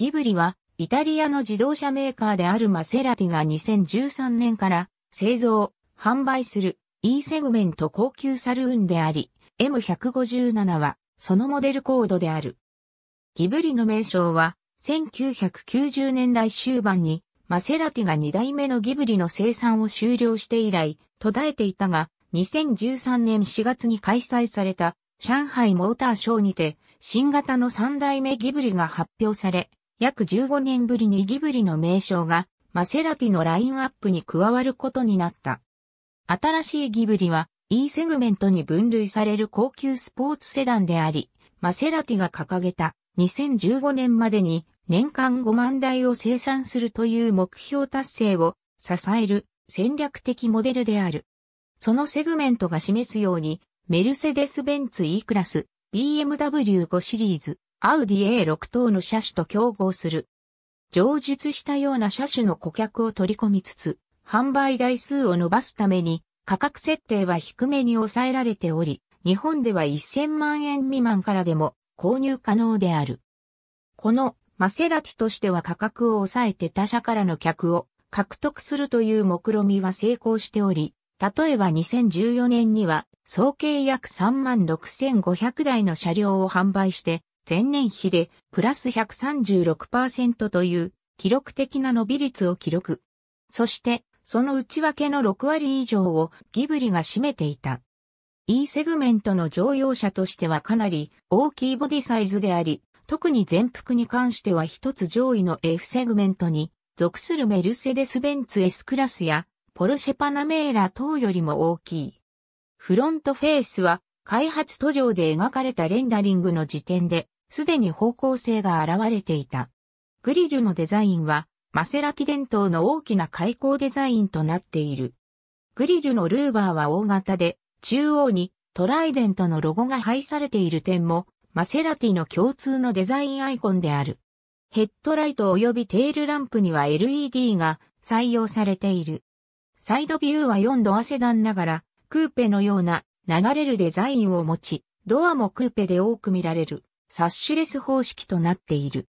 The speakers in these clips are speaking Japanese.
ギブリは、イタリアの自動車メーカーであるマセラティが2013年から製造、販売する E セグメント高級サルーンであり、M157 はそのモデルコードである。ギブリの名称は1990年代終盤にマセラティが2代目のギブリの生産を終了して以来途絶えていたが2013年4月に開催された上海モーターショーにて新型の3代目ギブリが発表され約15年ぶりにギブリの名称がマセラティのラインアップに加わることになった。新しいギブリは E セグメントに分類される高級スポーツセダンであり、マセラティが掲げた2015年までに年間5万台を生産するという目標達成を支える戦略的モデルである。そのセグメントが示すように、メルセデス・ベンツ E クラス、BMW5 シリーズ、アウディ A6 等の車種と競合する。上述したような車種の顧客を取り込みつつ、販売台数を伸ばすために、価格設定は低めに抑えられており、日本では1000万円未満からでも購入可能である。このマセラティとしては価格を抑えて他社からの客を獲得するという目論みは成功しており、例えば2014年には総計約36,500台の車両を販売して前年比でプラス136%という記録的な伸び率を記録。そして、その内訳の6割以上をギブリが占めていた。E セグメントの乗用車としてはかなり大きいボディサイズであり、特に全幅に関しては一つ上位の F セグメントに属するメルセデス・ベンツ S クラスやポルシェ・パナメーラ等よりも大きい。フロントフェースは開発途上で描かれたレンダリングの時点で、すでに方向性が現れていた。グリルのデザインは、マセラティ伝統の大きな開口デザインとなっている。グリルのルーバーは大型で、中央にトライデントのロゴが配されている点も、マセラティの共通のデザインアイコンである。ヘッドライト及びテールランプには LED が採用されている。サイドビューは4度アセダンながら、クーペのような流れるデザインを持ち、ドアもクーペで多く見られる、サッシュレス方式となっている。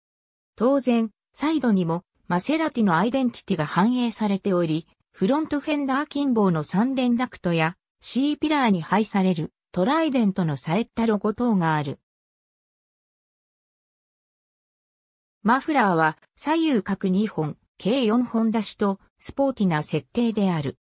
当然、サイドにもマセラティのアイデンティティが反映されており、フロントフェンダー近傍の三連ダクトや C ピラーに配されるトライデントのサエッタロゴ等がある。マフラーは左右各2本、計4本出しとスポーティな設計である。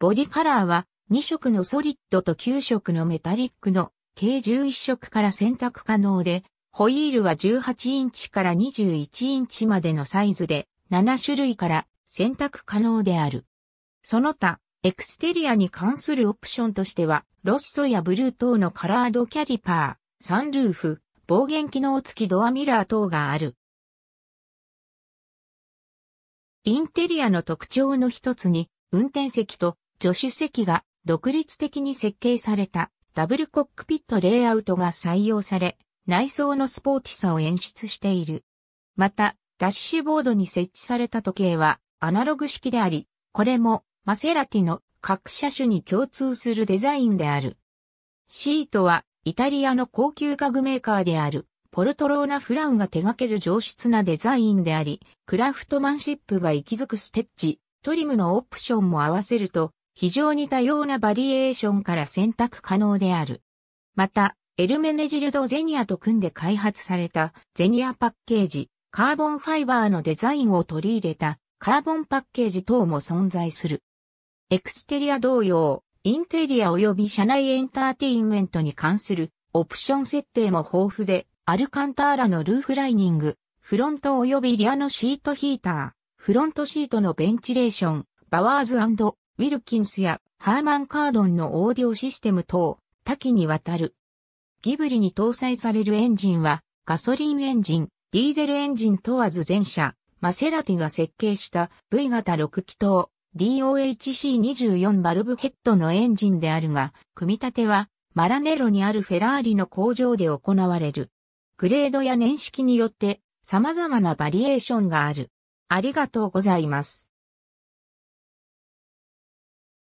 ボディカラーは2色のソリッドと9色のメタリックの計11色から選択可能で、ホイールは18インチから21インチまでのサイズで7種類から選択可能である。その他、エクステリアに関するオプションとしては、ロッソやブルー等のカラードキャリパー、サンルーフ、防言機能付きドアミラー等がある。インテリアの特徴の一つに、運転席と助手席が独立的に設計されたダブルコックピットレイアウトが採用され、内装のスポーティさを演出している。また、ダッシュボードに設置された時計はアナログ式であり、これもマセラティの各車種に共通するデザインである。シートはイタリアの高級家具メーカーであるポルトローナ・フランが手掛ける上質なデザインであり、クラフトマンシップが息づくステッチ、トリムのオプションも合わせると非常に多様なバリエーションから選択可能である。また、エルメネジルド・ゼニアと組んで開発されたゼニアパッケージ、カーボンファイバーのデザインを取り入れたカーボンパッケージ等も存在する。エクステリア同様、インテリア及び車内エンターテインメントに関するオプション設定も豊富で、アルカンターラのルーフライニング、フロント及びリアのシートヒーター、フロントシートのベンチレーション、バワーズウィルキンスやハーマン・カードンのオーディオシステム等、多岐にわたる。ギブリに搭載されるエンジンは、ガソリンエンジン、ディーゼルエンジン問わず全車、マセラティが設計した V 型6気筒 DOHC24 バルブヘッドのエンジンであるが、組み立てはマラネロにあるフェラーリの工場で行われる。グレードや年式によって様々なバリエーションがある。ありがとうございます。